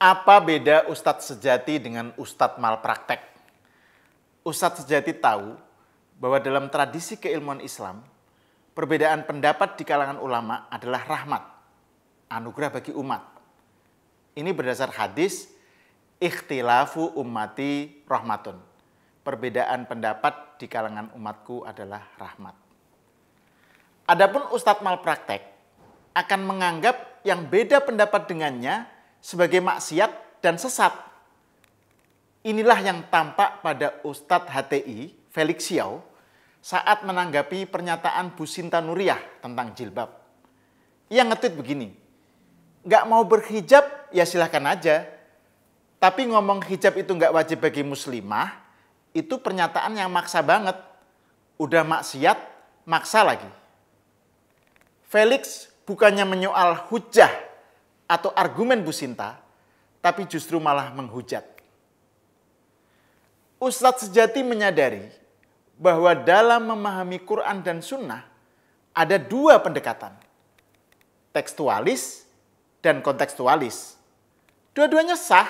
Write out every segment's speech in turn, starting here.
Apa beda Ustadz sejati dengan Ustadz malpraktek? Ustadz sejati tahu bahwa dalam tradisi keilmuan Islam, perbedaan pendapat di kalangan ulama adalah rahmat, anugerah bagi umat. Ini berdasar hadis, ikhtilafu ummati rahmatun. Perbedaan pendapat di kalangan umatku adalah rahmat. Adapun Ustadz malpraktek akan menganggap yang beda pendapat dengannya sebagai maksiat dan sesat. Inilah yang tampak pada Ustadz HTI, Felix Xiao, saat menanggapi pernyataan Bu Sinta Nuriyah tentang jilbab. Ia ngetweet begini, nggak mau berhijab ya silahkan aja. Tapi ngomong hijab itu nggak wajib bagi muslimah, itu pernyataan yang maksa banget. Udah maksiat, maksa lagi. Felix bukannya menyoal hujah atau argumen Bu Sinta, tapi justru malah menghujat. Ustadz sejati menyadari bahwa dalam memahami Quran dan Sunnah ada dua pendekatan, tekstualis dan kontekstualis. Dua-duanya sah,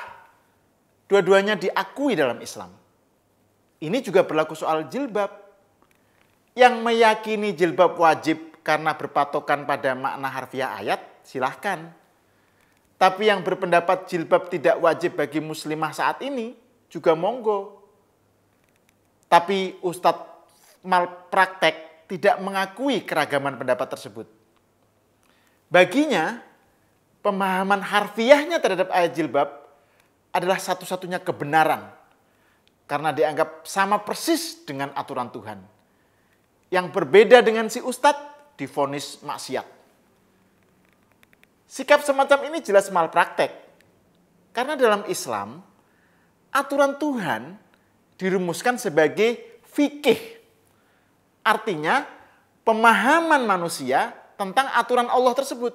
dua-duanya diakui dalam Islam. Ini juga berlaku soal jilbab. Yang meyakini jilbab wajib karena berpatokan pada makna harfiah ayat, silahkan. Tapi yang berpendapat jilbab tidak wajib bagi muslimah saat ini juga monggo. Tapi Ustadz malpraktek tidak mengakui keragaman pendapat tersebut. Baginya, pemahaman harfiahnya terhadap ayat jilbab adalah satu-satunya kebenaran. Karena dianggap sama persis dengan aturan Tuhan. Yang berbeda dengan si Ustadz difonis maksiat. Sikap semacam ini jelas malpraktek. Karena dalam Islam, aturan Tuhan dirumuskan sebagai fikih. Artinya, pemahaman manusia tentang aturan Allah tersebut.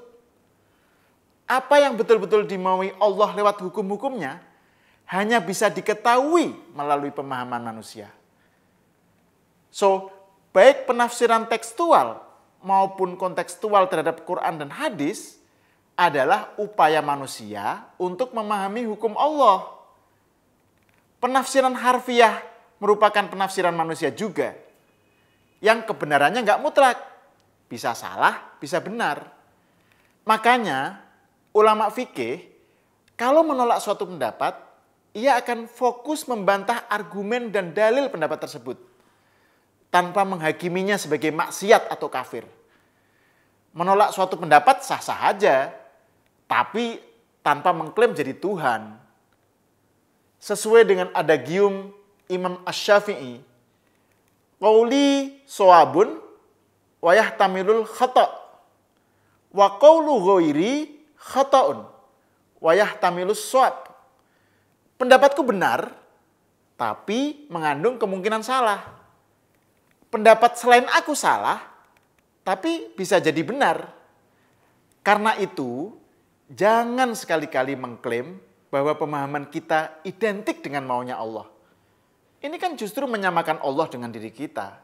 Apa yang betul-betul dimaui Allah lewat hukum-hukumnya hanya bisa diketahui melalui pemahaman manusia. So, baik penafsiran tekstual maupun kontekstual terhadap Quran dan hadis – adalah upaya manusia untuk memahami hukum Allah. Penafsiran harfiah merupakan penafsiran manusia juga. Yang kebenarannya nggak mutlak. Bisa salah, bisa benar. Makanya ulama fikih kalau menolak suatu pendapat, ia akan fokus membantah argumen dan dalil pendapat tersebut tanpa menghakiminya sebagai maksiat atau kafir. Menolak suatu pendapat sah-sah saja, tapi tanpa mengklaim jadi Tuhan. Sesuai dengan adagium Imam Ash-Syafi'i, Qauli soabun wayah tamilul khata wa qawlu ghairi khata'un wayah tamilus soab. Pendapatku benar, tapi mengandung kemungkinan salah. Pendapat selain aku salah, tapi bisa jadi benar. Karena itu, Jangan sekali-kali mengklaim bahwa pemahaman kita identik dengan maunya Allah. Ini kan justru menyamakan Allah dengan diri kita.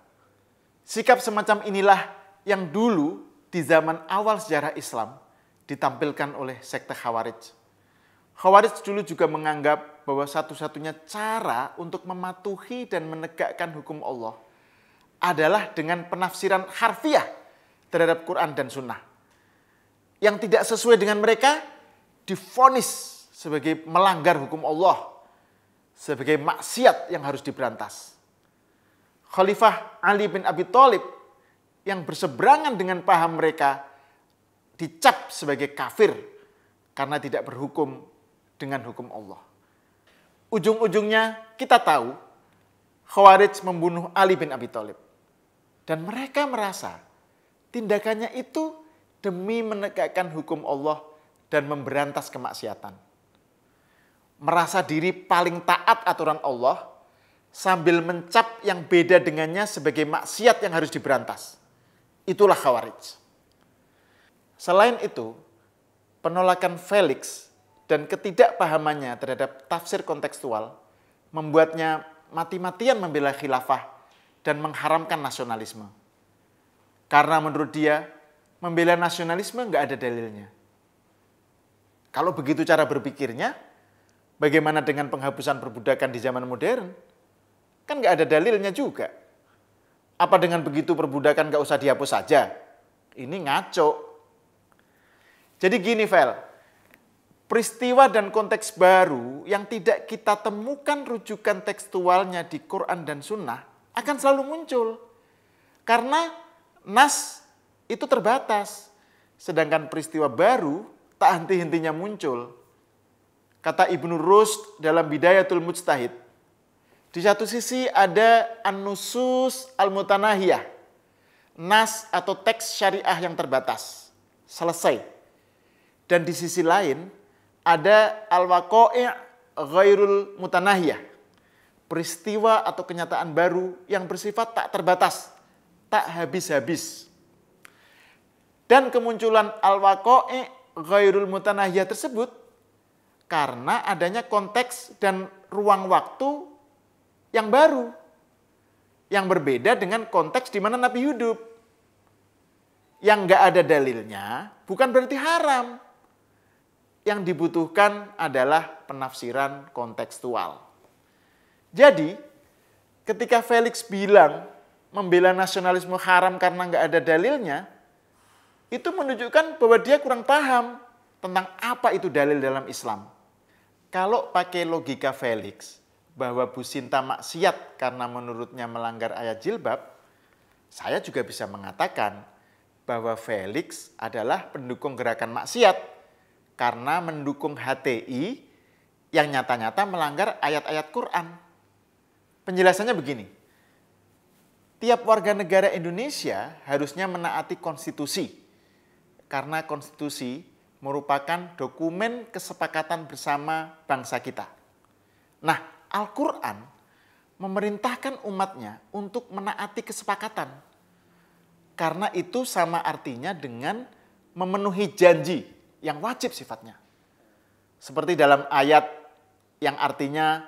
Sikap semacam inilah yang dulu di zaman awal sejarah Islam ditampilkan oleh sekte Khawarij. Khawarij dulu juga menganggap bahwa satu-satunya cara untuk mematuhi dan menegakkan hukum Allah adalah dengan penafsiran harfiah terhadap Quran dan Sunnah yang tidak sesuai dengan mereka difonis sebagai melanggar hukum Allah, sebagai maksiat yang harus diberantas. Khalifah Ali bin Abi Thalib yang berseberangan dengan paham mereka dicap sebagai kafir karena tidak berhukum dengan hukum Allah. Ujung-ujungnya kita tahu Khawarij membunuh Ali bin Abi Thalib. Dan mereka merasa tindakannya itu demi menegakkan hukum Allah dan memberantas kemaksiatan. Merasa diri paling taat aturan Allah sambil mencap yang beda dengannya sebagai maksiat yang harus diberantas. Itulah khawarij. Selain itu, penolakan Felix dan ketidakpahamannya terhadap tafsir kontekstual membuatnya mati-matian membela khilafah dan mengharamkan nasionalisme. Karena menurut dia, membela nasionalisme nggak ada dalilnya. Kalau begitu cara berpikirnya, bagaimana dengan penghapusan perbudakan di zaman modern? Kan nggak ada dalilnya juga. Apa dengan begitu perbudakan nggak usah dihapus saja? Ini ngaco. Jadi gini, Vel. Peristiwa dan konteks baru yang tidak kita temukan rujukan tekstualnya di Quran dan Sunnah akan selalu muncul. Karena nas itu terbatas. Sedangkan peristiwa baru tak henti-hentinya muncul. Kata Ibnu Rushd dalam Bidayatul Mujtahid, di satu sisi ada anusus al-mutanahiyah, nas atau teks syariah yang terbatas, selesai. Dan di sisi lain ada al waqoi ghairul mutanahiyah, peristiwa atau kenyataan baru yang bersifat tak terbatas, tak habis-habis dan kemunculan al-waqa'i ghairul mutanahiyah tersebut karena adanya konteks dan ruang waktu yang baru yang berbeda dengan konteks di mana Nabi hidup. Yang nggak ada dalilnya bukan berarti haram. Yang dibutuhkan adalah penafsiran kontekstual. Jadi, ketika Felix bilang membela nasionalisme haram karena nggak ada dalilnya, itu menunjukkan bahwa dia kurang paham tentang apa itu dalil dalam Islam. Kalau pakai logika Felix, bahwa Bu Sinta maksiat karena menurutnya melanggar ayat jilbab, saya juga bisa mengatakan bahwa Felix adalah pendukung gerakan maksiat karena mendukung HTI yang nyata-nyata melanggar ayat-ayat Quran. Penjelasannya begini, tiap warga negara Indonesia harusnya menaati konstitusi karena konstitusi merupakan dokumen kesepakatan bersama bangsa kita. Nah, Al-Quran memerintahkan umatnya untuk menaati kesepakatan. Karena itu sama artinya dengan memenuhi janji yang wajib sifatnya. Seperti dalam ayat yang artinya,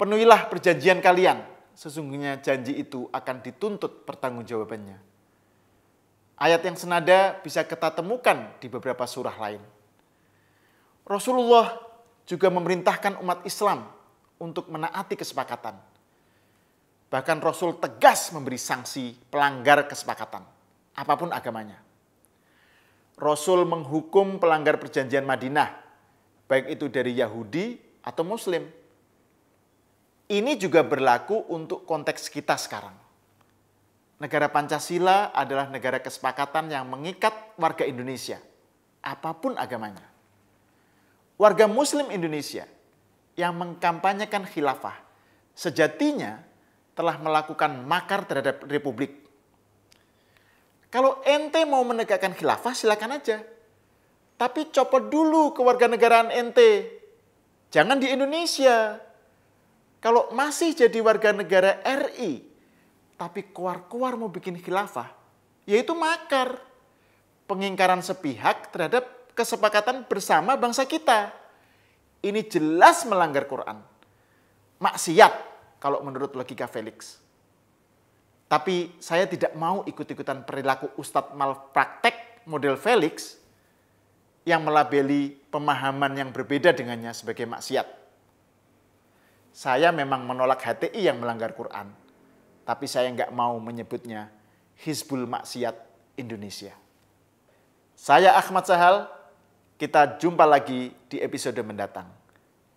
penuhilah perjanjian kalian, sesungguhnya janji itu akan dituntut pertanggungjawabannya. Ayat yang senada bisa kita temukan di beberapa surah lain. Rasulullah juga memerintahkan umat Islam untuk menaati kesepakatan. Bahkan Rasul tegas memberi sanksi pelanggar kesepakatan, apapun agamanya. Rasul menghukum pelanggar perjanjian Madinah, baik itu dari Yahudi atau Muslim. Ini juga berlaku untuk konteks kita sekarang negara Pancasila adalah negara kesepakatan yang mengikat warga Indonesia, apapun agamanya. Warga Muslim Indonesia yang mengkampanyekan khilafah sejatinya telah melakukan makar terhadap republik. Kalau ente mau menegakkan khilafah silakan aja. Tapi copot dulu kewarganegaraan ente. Jangan di Indonesia. Kalau masih jadi warga negara RI, tapi keluar-keluar mau bikin khilafah, yaitu makar. Pengingkaran sepihak terhadap kesepakatan bersama bangsa kita. Ini jelas melanggar Quran. Maksiat kalau menurut logika Felix. Tapi saya tidak mau ikut-ikutan perilaku Ustadz malpraktek model Felix yang melabeli pemahaman yang berbeda dengannya sebagai maksiat. Saya memang menolak HTI yang melanggar Quran tapi saya nggak mau menyebutnya Hizbul Maksiat Indonesia. Saya Ahmad Sahal, kita jumpa lagi di episode mendatang.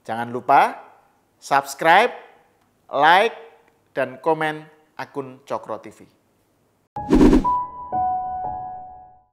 Jangan lupa subscribe, like, dan komen akun Cokro TV.